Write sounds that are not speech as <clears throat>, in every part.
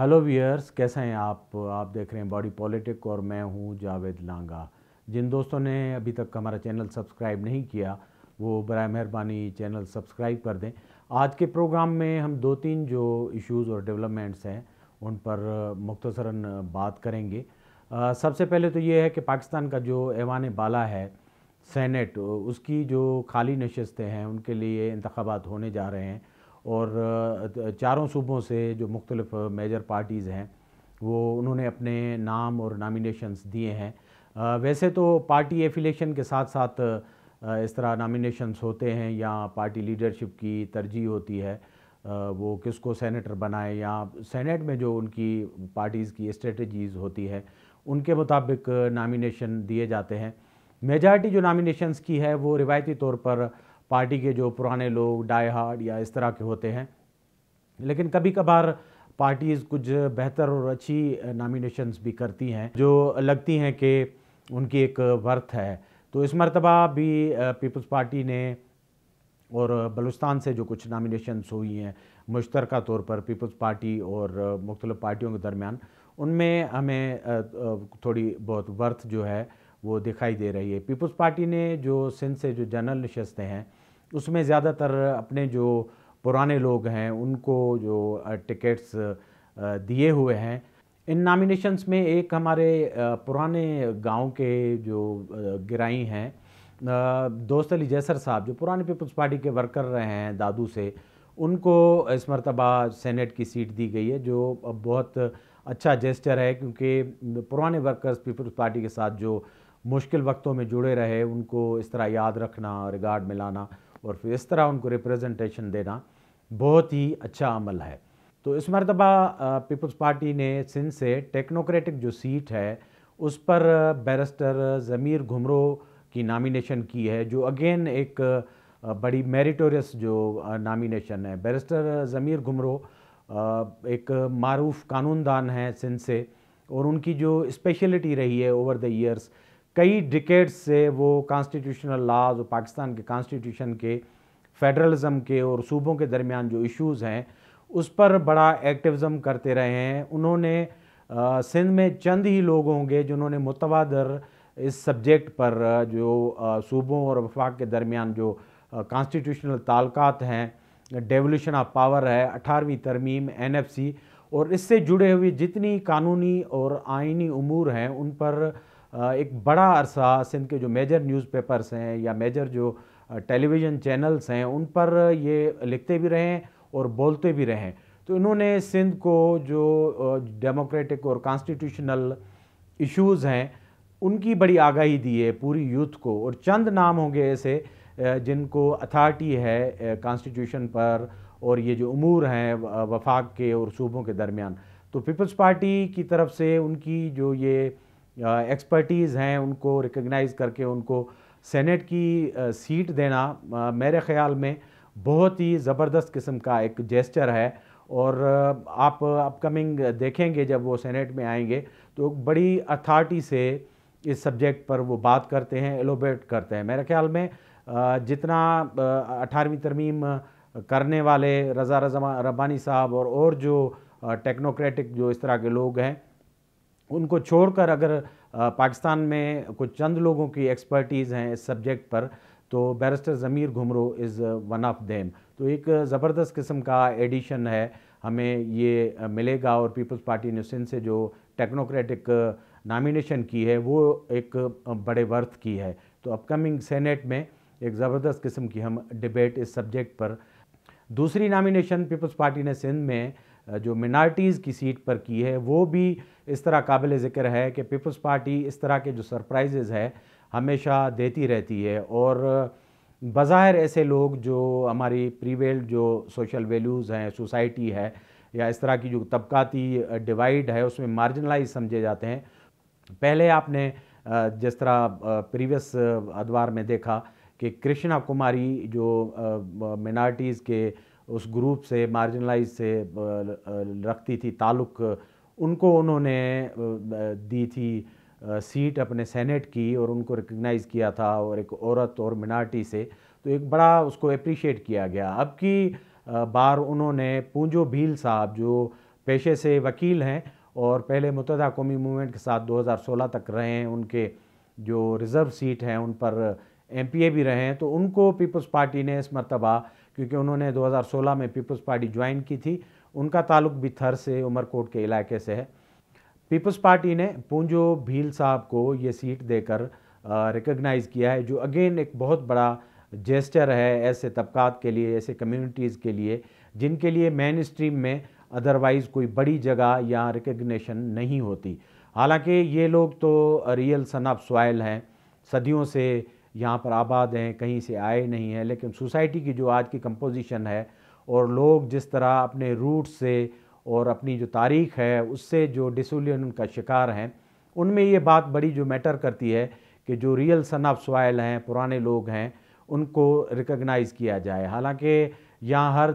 hello wears कैसे हैं आप आप देख रहे हैं बॉडी पॉलिटिक और मैं हूं जावेद लांगा जिन दोस्तों ने अभी तक हमारा चैनल सब्सक्राइब नहीं किया वो बर मेहरबानी चैनल सब्सक्राइब कर दें आज के प्रोग्राम में हम दो तीन जो इश्यूज़ और डेवलपमेंट्स हैं उन पर मुख्तसरा बात करेंगे आ, सबसे पहले तो ये है कि पाकिस्तान का जो ऐवान बाला है सेनेट उसकी जो खाली नशस्तें हैं उनके लिए इंतबात होने जा रहे हैं और चारों सूबों से जो मुख्तलिफ मेजर पार्टीज़ हैं वो उन्होंने अपने नाम और नामिनेशंस दिए हैं वैसे तो पार्टी एफिलेशन के साथ साथ इस तरह नामिनेशंस होते हैं या पार्टी लीडरशिप की तरजीह होती है वो किसको सेनेटर बनाए या सेनेट में जो उनकी पार्टीज़ की स्ट्रेटजीज़ होती है उनके मुताबिक नामिनेशन दिए जाते हैं मेजॉरिटी जो नामिनेशंस की है वो रिवायती तौर पर पार्टी के जो पुराने लोग डाई हार्ड या इस तरह के होते हैं लेकिन कभी कभार पार्टीज़ कुछ बेहतर और अच्छी नामिनेशंस भी करती हैं जो लगती हैं कि उनकी एक वर्थ है तो इस मरतबा भी पीपल्स पार्टी ने और बलुस्तान से जो कुछ नामिनेशंस हुई हैं मुश्तर तौर पर पीपल्स पार्टी और मुख्तल पार्टियों के दरमियान उनमें हमें थोड़ी बहुत वर्थ जो है वो दिखाई दे रही है पीपल्स पार्टी ने जो सिंध से जो जनरल नशस्तें हैं उसमें ज़्यादातर अपने जो पुराने लोग हैं उनको जो टिकट्स दिए हुए हैं इन नामिनेशंस में एक हमारे पुराने गांव के जो गिराई हैं दोस्त अली जैसर साहब जो पुराने पीपल्स पार्टी के वर्कर रहे हैं दादू से उनको इस मरतबा सेनेट की सीट दी गई है जो बहुत अच्छा जेस्टर है क्योंकि पुराने वर्कर्स पीपल्स पार्टी के साथ जो मुश्किल वक्तों में जुड़े रहे उनको इस तरह याद रखना रिगार्ड मिलाना और फिर इस तरह उनको रिप्रेजेंटेशन देना बहुत ही अच्छा अमल है तो इस मरतबा पीपल्स पार्टी ने सिंध से टेक्नोक्रेटिक जो सीट है उस पर बैरिस्टर ज़मीर घुमरो की नामिनेशन की है जो अगेन एक बड़ी मेरिटोरियस जो नामिनेशन है बैरिस्टर ज़मीर घुमरो एक मरूफ कानूनदान हैं सिंध से और उनकी जो स्पेशलिटी रही है ओवर द ईयर्स कई डिकेट्स से वो कॉन्स्टिट्यूशनल लॉज और पाकिस्तान के कॉन्स्टिट्यूशन के फेडरलिज्म के और सूबों के दरमियान जो इश्यूज़ हैं उस पर बड़ा एक्टिविज्म करते रहे हैं उन्होंने सिंध में चंद ही लोग होंगे जिन्होंने मुतवादर इस सब्जेक्ट पर जो सूबों और वफाक के दरमियान जो कॉन्स्टिट्यूशनल ताल्लुकात हैं डेवोल्यूशन ऑफ पावर है अठारहवीं तरमीम एन और इससे जुड़े हुए जितनी कानूनी और आइनी अमूर हैं उन पर एक बड़ा अरसा सिंध के जो मेजर न्यूज़पेपर्स हैं या मेजर जो टेलीविज़न चैनल्स हैं उन पर ये लिखते भी रहें और बोलते भी रहें तो इन्होंने सिंध को जो डेमोक्रेटिक और कॉन्स्टिट्यूशनल इश्यूज़ हैं उनकी बड़ी आगाही दी है पूरी यूथ को और चंद नाम होंगे ऐसे जिनको अथॉरिटी है कॉन्स्टिट्यूशन पर और ये जो अमूर हैं वफाक के और सूबों के दरमियान तो पीपल्स पार्टी की तरफ से उनकी जो ये एक्सपर्टीज़ हैं उनको रिकग्नाइज़ करके उनको सेनेट की सीट देना मेरे ख़्याल में बहुत ही ज़बरदस्त किस्म का एक जेस्चर है और आप अपकमिंग देखेंगे जब वो सेनेट में आएंगे तो बड़ी अथॉरिटी से इस सब्जेक्ट पर वो बात करते हैं एलोबेट करते हैं मेरे ख्याल में जितना अठारहवीं तरमीम करने वाले रज़ा रज़ा रब्बानी साहब और और जो टेक्नोक्रेटिक जो इस तरह के लोग हैं उनको छोड़कर अगर पाकिस्तान में कुछ चंद लोगों की एक्सपर्टीज़ हैं इस सब्जेक्ट पर तो barrister Zameer Ghumro is one of them तो एक ज़बरदस्त किस्म का एडिशन है हमें ये मिलेगा और पीपल्स पार्टी ने सिंध से जो टेक्नोक्रेटिक नामिनेशन की है वो एक बड़े वर्थ की है तो अपकमिंग सेनेट में एक ज़बरदस्त किस्म की हम डिबेट इस सब्जेक्ट पर दूसरी नामिनेशन पीपल्स पार्टी ने सिंध में जो मिनार्टीज़ की सीट पर की है वो भी इस तरह काबिल ज़िक्र है कि पीपल्स पार्टी इस तरह के जो सरप्राइजेज़ है हमेशा देती रहती है और बाहर ऐसे लोग जो हमारी प्रीवेल्ड जो सोशल वैल्यूज़ हैं सोसाइटी है या इस तरह की जो तबकाती डिवाइड है उसमें मार्जिनलाइज समझे जाते हैं पहले आपने जिस तरह प्रीवियस अदवार में देखा कि कृष्णा कुमारी जो मिनार्टीज़ के उस ग्रुप से मार्जिनलाइज से रखती थी ताल्लुक उनको उन्होंने दी थी सीट अपने सेनेट की और उनको रिकग्नाइज़ किया था और एक औरत और मिनार्टी से तो एक बड़ा उसको अप्रिशिएट किया गया अब की बार उन्होंने पूंजो भील साहब जो पेशे से वकील हैं और पहले मुतदा कौमी मूवमेंट के साथ 2016 तक रहे हैं उनके जो रिज़र्व सीट हैं उन पर एम भी रहे हैं तो उनको पीपल्स पार्टी ने इस मरतबा क्योंकि उन्होंने 2016 में पीपल्स पार्टी ज्वाइन की थी उनका ताल्लुक भी थर से उमरकोट के इलाके से है पीपल्स पार्टी ने पूंजो भील साहब को ये सीट देकर रिकग्नाइज़ किया है जो अगेन एक बहुत बड़ा जेस्टर है ऐसे तबकात के लिए ऐसे कम्युनिटीज़ के लिए जिनके लिए मेन स्ट्रीम में अदरवाइज़ कोई बड़ी जगह या रिकगनेशन नहीं होती हालांकि ये लोग तो रियल सन ऑफ सॉयल हैं सदियों से यहाँ पर आबाद हैं कहीं से आए नहीं हैं लेकिन सोसाइटी की जो आज की कंपोजिशन है और लोग जिस तरह अपने रूट से और अपनी जो तारीख है उससे जो डिसोलियन का शिकार हैं उनमें ये बात बड़ी जो मैटर करती है कि जो रियल सन ऑफ सॉयल हैं पुराने लोग हैं उनको रिकग्नाइज़ किया जाए हालांकि यहाँ हर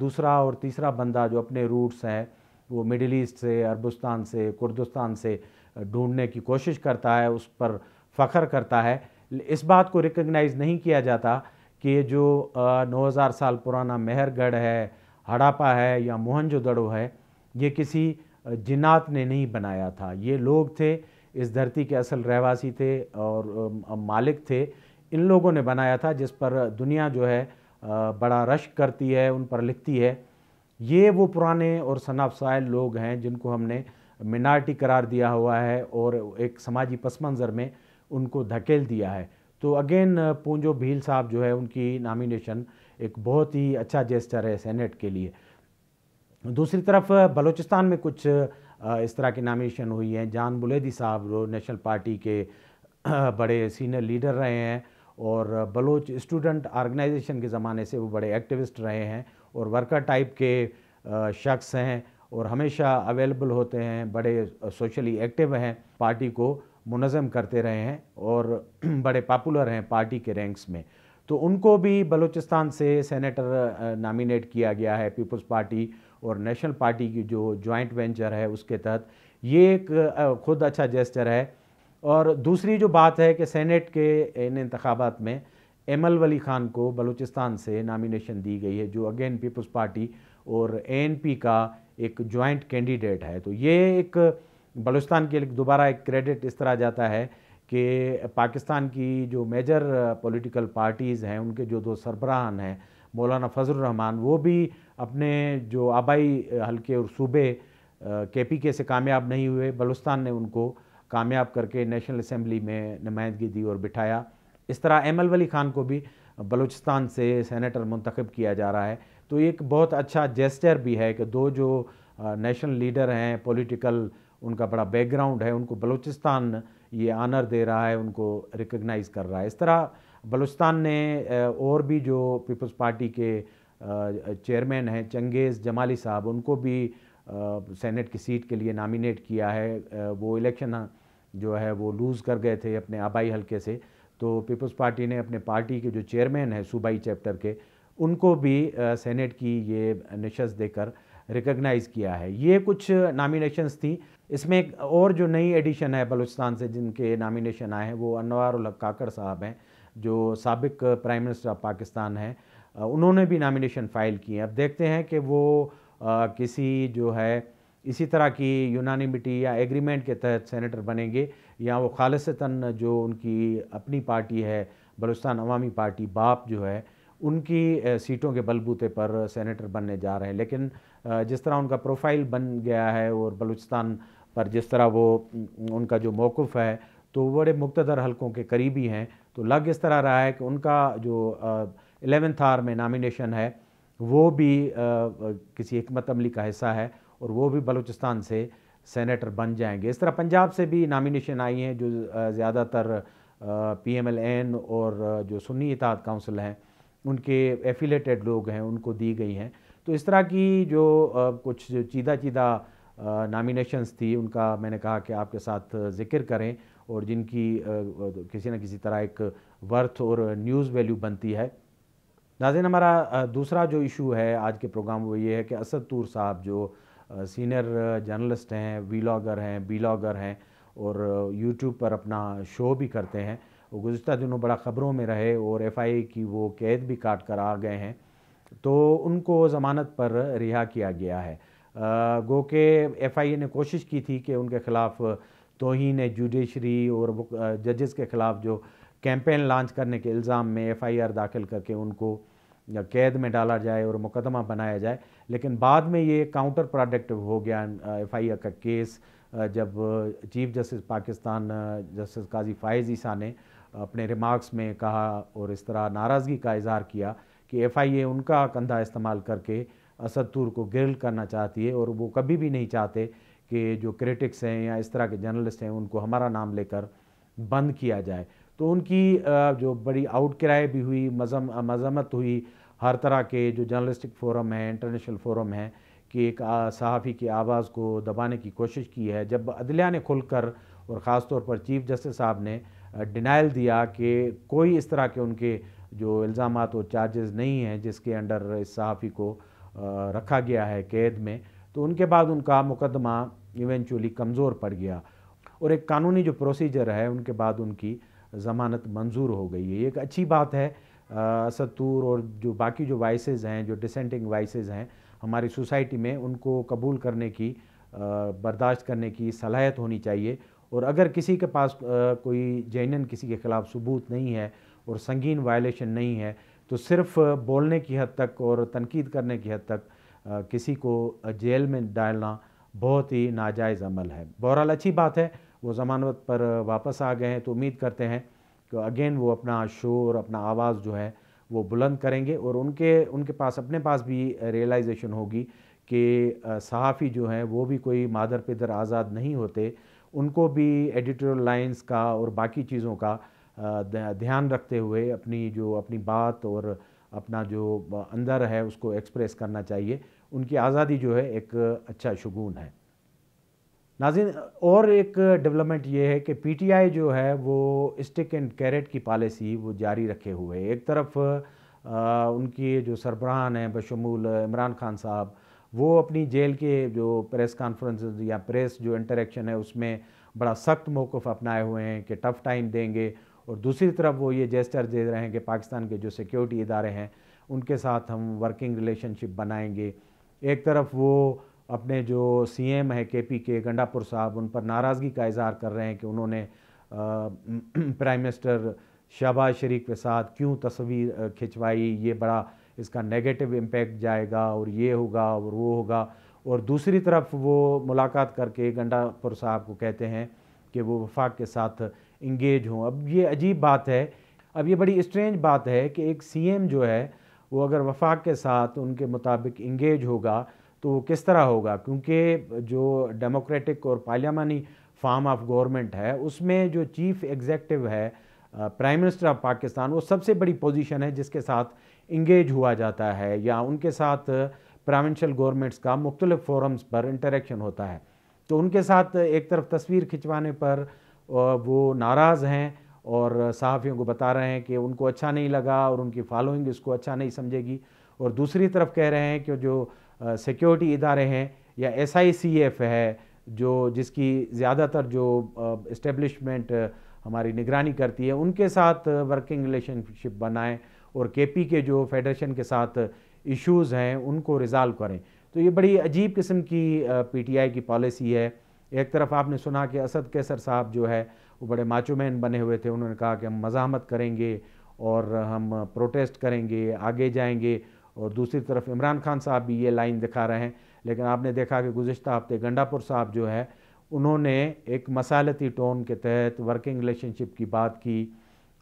दूसरा और तीसरा बंदा जो अपने रूट्स हैं वो मिडिल ईस्ट से अरबुस्तान से कुर्दस्तान से ढूंढने की कोशिश करता है उस पर फ़ख्र करता है इस बात को रिकग्नाइज़ नहीं किया जाता कि जो नौ हज़ार साल पुराना मेहरगढ़ है हड़ापा है या मोहनजोदड़ो है ये किसी जिन्नात ने नहीं बनाया था ये लोग थे इस धरती के असल रहवासी थे और मालिक थे इन लोगों ने बनाया था जिस पर दुनिया जो है बड़ा रश करती है उन पर लिखती है ये वो पुराने और सनाफसायल लोग हैं जिनको हमने मिनार्टी करार दिया हुआ है और एक समाजी पस मंज़र में उनको धकेल दिया है तो अगेन पूंजो भील साहब जो है उनकी नामिनेशन एक बहुत ही अच्छा जेस्टर है सेनेट के लिए दूसरी तरफ बलूचिस्तान में कुछ इस तरह की नामिनेशन हुई हैं जान बुलेदी साहब जो नेशनल पार्टी के बड़े सीनियर लीडर रहे हैं और बलोच स्टूडेंट आर्गेनाइजेशन के ज़माने से वो बड़े एक्टिविस्ट रहे हैं और वर्कर टाइप के शख्स हैं और हमेशा अवेलेबल होते हैं बड़े सोशली एक्टिव हैं पार्टी को मुनज़म करते रहे हैं और <clears throat> बड़े पॉपुलर हैं पार्टी के रैंक्स में तो उनको भी बलूचिस्तान से सेनेटर नामिनेट किया गया है पीपल्स पार्टी और नेशनल पार्टी की जो जॉइंट वेंचर है उसके तहत ये एक खुद अच्छा जेस्टर है और दूसरी जो बात है कि सेनेट के इन इंतबात में एमल वली ख़ान को बलूचिस्तान से नामिनेशन दी गई है जो अगेन पीपल्स पार्टी और एनपी का एक जॉइंट कैंडिडेट है तो ये एक बलूचिस्तान के लिए दोबारा एक क्रेडिट इस तरह जाता है कि पाकिस्तान की जो मेजर पॉलिटिकल पार्टीज़ हैं उनके जो दो सरबराहान हैं मौलाना फजल रहमान वो भी अपने जो आबाई हलके और सूबे के पी के से कामयाब नहीं हुए बलुस्तान ने उनको कामयाब करके नेशनल असम्बली में नुमाइंदगी दी और बिठाया इस तरह एम वली खान को भी बलूचिस्तान से सैनटर मंतखब किया जा रहा है तो एक बहुत अच्छा जेस्टर भी है कि दो जो नेशनल लीडर हैं पोलिटिकल उनका बड़ा बैकग्राउंड है उनको बलूचिस्तान ये आनर दे रहा है उनको रिकग्नाइज़ कर रहा है इस तरह बलूचिस्तान ने और भी जो पीपल्स पार्टी के चेयरमैन हैं चंगेज़ जमाली साहब उनको भी सेनेट की सीट के लिए नामिनेट किया है वो इलेक्शन जो है वो लूज़ कर गए थे अपने आबाई हलके से तो पीपल्स पार्टी ने अपने पार्टी के जो चेयरमैन हैं सूबाई चैप्टर के उनको भी सेनेट की ये नशस्त देकर रिकग्नाइज़ किया है ये कुछ नामिनेशंस थी इसमें एक और जो नई एडिशन है बलूचिस्तान से जिनके नामिनेशन आए हैं वो अनवर उल काकर साहब हैं जो सबक प्राइम मिनिस्टर ऑफ पाकिस्तान हैं उन्होंने भी नामिनेशन फ़ाइल किए अब देखते हैं कि वो आ, किसी जो है इसी तरह की यूनानिमिटी या एग्रीमेंट के तहत सेनेटर बनेंगे या वो खालसता जो उनकी अपनी पार्टी है बलुस्तान अवामी पार्टी बाप जो है उनकी सीटों के बलबूते पर सेनेटर बनने जा रहे हैं लेकिन जिस तरह उनका प्रोफाइल बन गया है और बलूचिस्तान पर जिस तरह वो उनका जो मौक़ है तो बड़े मुख्तर हलकों के करीबी हैं तो लग इस तरह रहा है कि उनका जो एलेवेंथ आर में नामिनेशन है वो भी आ, किसी हमत अमली का हिस्सा है और वो भी बलूचिस्तान से सेनेटर बन जाएंगे इस तरह पंजाब से भी नामिनेशन आई हैं जो ज़्यादातर पी एम एल एन और जो सुन्नी इताद काउंसिल हैं उनके एफिलेटेड लोग हैं उनको दी गई हैं तो इस तरह की जो कुछ चीदा चीदा नामिनेशंस थी उनका मैंने कहा कि आपके साथ जिक्र करें और जिनकी किसी न किसी तरह एक वर्थ और न्यूज़ वैल्यू बनती है नाजिन हमारा दूसरा जो इशू है आज के प्रोग्राम वो ये है कि असद तूर साहब जो सीनियर जर्नलिस्ट हैं वीलागर हैं बीलागर हैं और यूट्यूब पर अपना शो भी करते हैं गुज्तर दिनों बड़ा ख़बरों में रहे और ए की वो कैद भी काट कर आ गए हैं तो उनको ज़मानत पर रिहा किया गया है गो के एफ ने कोशिश की थी कि उनके ख़िलाफ़ तोहन जुडिशरी और जजेस के ख़िलाफ़ जो कैंपेन लॉन्च करने के इल्ज़ाम में आर दाखिल करके उनको कैद में डाला जाए और मुकदमा बनाया जाए लेकिन बाद में ये काउंटर प्रोडक्टिव हो गया एफ आई आर का केस जब chief justice Pakistan justice Qazi Faez Isa ने अपने रिमार्क्स में कहा और इस तरह नाराज़गी का इजहार किया कि एफ उनका कंधा इस्तेमाल करके असद तुर को गिरल करना चाहती है और वो कभी भी नहीं चाहते कि जो क्रिटिक्स हैं या इस तरह के जर्नलिस्ट हैं उनको हमारा नाम लेकर बंद किया जाए तो उनकी जो बड़ी आउट किराए भी हुई मजम मजम्मत हुई हर तरह के जो जर्नलिस्टिक फोरम हैं इंटरनेशनल फोरम हैं कि एक सहाफ़ी की आवाज़ को दबाने की कोशिश की है जब अदलिया ने खुलकर और ख़ास तौर पर चीफ जस्टिस साहब ने डिनाइल दिया कि कोई इस तरह के उनके जो इल्ज़ाम और चार्जेस नहीं हैं जिसके अंडर इस सहाफ़ी को रखा गया है कैद में तो उनके बाद उनका मुकदमा इवेंचुअली कमज़ोर पड़ गया और एक कानूनी जो प्रोसीजर है उनके बाद उनकी ज़मानत मंजूर हो गई है एक अच्छी बात है असतूर और जो बाकी जो वाइसेज हैं जो डिसेंटिंग वाइसेज हैं हमारी सोसाइटी में उनको कबूल करने की बर्दाश्त करने की सलाहियत होनी चाहिए और अगर किसी के पास कोई जैन किसी के ख़िलाफ़ सबूत नहीं है और संगीन वायलेशन नहीं है तो सिर्फ बोलने की हद तक और तनकीद करने की हद तक किसी को जेल में डालना बहुत ही नाजायज़ अमल है बहरहाल अच्छी बात है वो ज़मानत पर वापस आ गए हैं तो उम्मीद करते हैं कि अगेन वो अपना शोर अपना आवाज़ जो है वो बुलंद करेंगे और उनके उनके पास अपने पास भी रियलाइजेशन होगी कि सहाफ़ी जो हैं वो भी कोई मादर पिदर आज़ाद नहीं होते उनको भी एडिटोरियल लाइंस का और बाकी चीज़ों का ध्यान रखते हुए अपनी जो अपनी बात और अपना जो अंदर है उसको एक्सप्रेस करना चाहिए उनकी आज़ादी जो है एक अच्छा शगुन है नाजिन और एक डेवलपमेंट ये है कि पीटीआई जो है वो स्टिक एंड कैरेट की पॉलिसी वो जारी रखे हुए एक तरफ आ, उनकी जो सरबराहान हैं बशमूल इमरान खान साहब वो अपनी जेल के जो प्रेस कॉन्फ्रेंस या प्रेस जो इंटरेक्शन है उसमें बड़ा सख्त मौक़ अपनाए हुए हैं कि टफ़ टाइम देंगे और दूसरी तरफ वो ये जेस्टर दे रहे हैं कि पाकिस्तान के जो सिक्योरिटी इदारे हैं उनके साथ हम वर्किंग रिलेशनशिप बनाएंगे एक तरफ वो अपने जो सी एम है के पी के गंडापुर साहब उन पर नाराज़गी का इजहार कर रहे हैं कि उन्होंने प्राइम मिनिस्टर शहबाज शरीफ के साथ क्यों तस्वीर खिंचवाई ये बड़ा इसका नेगेटिव इम्पेक्ट जाएगा और ये होगा और वो होगा और दूसरी तरफ वो मुलाकात करके गंडापुर साहब को कहते हैं कि वो वफाक के साथ इंगेज हों अब ये अजीब बात है अब ये बड़ी स्ट्रेंज बात है कि एक सीएम जो है वो अगर वफाक के साथ उनके मुताबिक इंगेज होगा तो वो किस तरह होगा क्योंकि जो डेमोक्रेटिक और पार्लियामानी फार्म ऑफ गवर्नमेंट है उसमें जो चीफ एग्जेक्टिव है प्राइम मिनिस्टर ऑफ पाकिस्तान वो सबसे बड़ी पोजीशन है जिसके साथ इंगेज हुआ जाता है या उनके साथ प्राविंशल गवर्नमेंट्स का मुख्तलिफ फोरम्स पर इंटरेक्शन होता है तो उनके साथ एक तरफ तस्वीर खिंचवाने पर वो नाराज़ हैं और सहाफ़ियों को बता रहे हैं कि उनको अच्छा नहीं लगा और उनकी फॉलोइंग इसको अच्छा नहीं समझेगी और दूसरी तरफ कह रहे हैं कि जो सिक्योरिटी इदारे हैं या एस है जो जिसकी ज़्यादातर जो इस्टेब्लिशमेंट हमारी निगरानी करती है उनके साथ वर्किंग रिलेशनशिप बनाएं और केपी के जो फेडरेशन के साथ इश्यूज़ हैं उनको रिज़ाल्व करें तो ये बड़ी अजीब किस्म की पीटीआई की पॉलिसी है एक तरफ आपने सुना कि असद कैसर साहब जो है वो बड़े माचोमैन बने हुए थे उन्होंने कहा कि हम मजामत करेंगे और हम प्रोटेस्ट करेंगे आगे जाएंगे और दूसरी तरफ इमरान खान साहब भी ये लाइन दिखा रहे हैं लेकिन आपने देखा कि गुज्त हफ्ते गंडापुर साहब जो है उन्होंने एक मसालती टोन के तहत वर्किंग रिलेशनशिप की बात की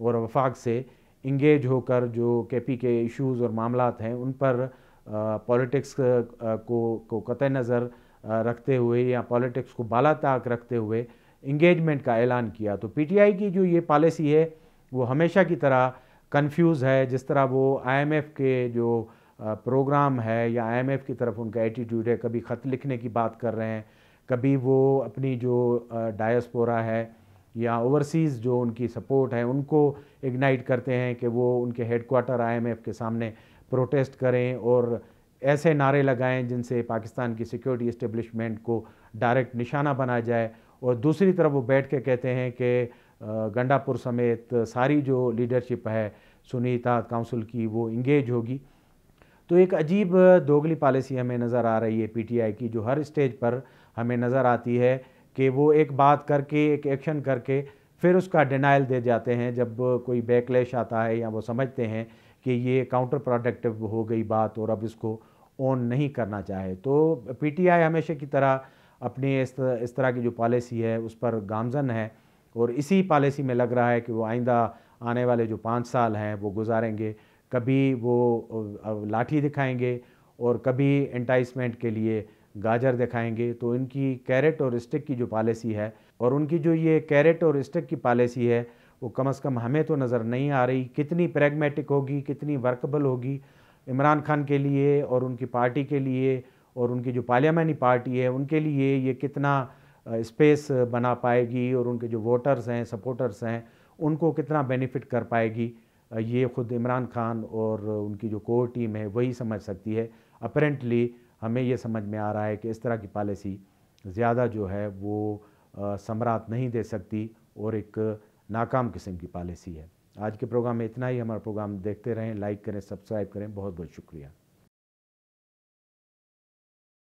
और वफाक से इंगेज होकर जो के पी के इशूज़ और मामला हैं उन पर पॉलिटिक्स को को कत नज़र रखते हुए या पॉलिटिक्स को बाला ताक रखते हुए इंगेजमेंट का ऐलान किया तो पीटीआई की जो ये पॉलिसी है वो हमेशा की तरह कंफ्यूज है जिस तरह वो आईएमएफ के जो प्रोग्राम है या आईएमएफ की तरफ उनका एटीट्यूड है कभी ख़त लिखने की बात कर रहे हैं कभी वो अपनी जो डायस्पोरा है या ओवरसीज़ जो उनकी सपोर्ट है उनको इग्नाइट करते हैं कि वो उनके हेडकोार्टर आई के सामने प्रोटेस्ट करें और ऐसे नारे लगाएं जिनसे पाकिस्तान की सिक्योरिटी इस्टेब्लिशमेंट को डायरेक्ट निशाना बनाया जाए और दूसरी तरफ वो बैठ के कहते हैं कि गंडापुर समेत सारी जो लीडरशिप है सुनीता काउंसिल की वो इंगेज होगी तो एक अजीब दोगली पॉलिसी हमें नज़र आ रही है पीटीआई की जो हर स्टेज पर हमें नज़र आती है कि वो एक बात करके एक एक्शन करके फिर उसका डिनाइल दे जाते हैं जब कोई बैकलैश आता है या वो समझते हैं कि ये काउंटर प्रोडक्टिव हो गई बात और अब इसको ऑन नहीं करना चाहे तो पीटीआई हमेशा की तरह अपनी इस तरह, इस तरह की जो पॉलिसी है उस पर गामजन है और इसी पॉलिसी में लग रहा है कि वो आइंदा आने वाले जो पाँच साल हैं वो गुजारेंगे कभी वो लाठी दिखाएंगे और कभी एंटाइसमेंट के लिए गाजर दिखाएंगे तो इनकी कैरेट और स्टिक की जो पॉलिसी है और उनकी जो ये कैरेट और स्टिक की पॉलिसी है वो कम से कम हमें तो नज़र नहीं आ रही कितनी प्रेगमेटिक होगी कितनी वर्कबल होगी इमरान खान के लिए और उनकी पार्टी के लिए और उनकी जो पार्लियामानी पार्टी है उनके लिए ये कितना स्पेस बना पाएगी और उनके जो वोटर्स हैं सपोर्टर्स हैं उनको कितना बेनिफिट कर पाएगी ये ख़ुद इमरान खान और उनकी जो कोर टीम है वही समझ सकती है अपरेंटली हमें ये समझ में आ रहा है कि इस तरह की पॉलिसी ज़्यादा जो है वो समरात नहीं दे सकती और एक नाकाम किस्म की पॉलिसी है आज के प्रोग्राम में इतना ही हमारा प्रोग्राम देखते रहें लाइक करें सब्सक्राइब करें बहुत बहुत शुक्रिया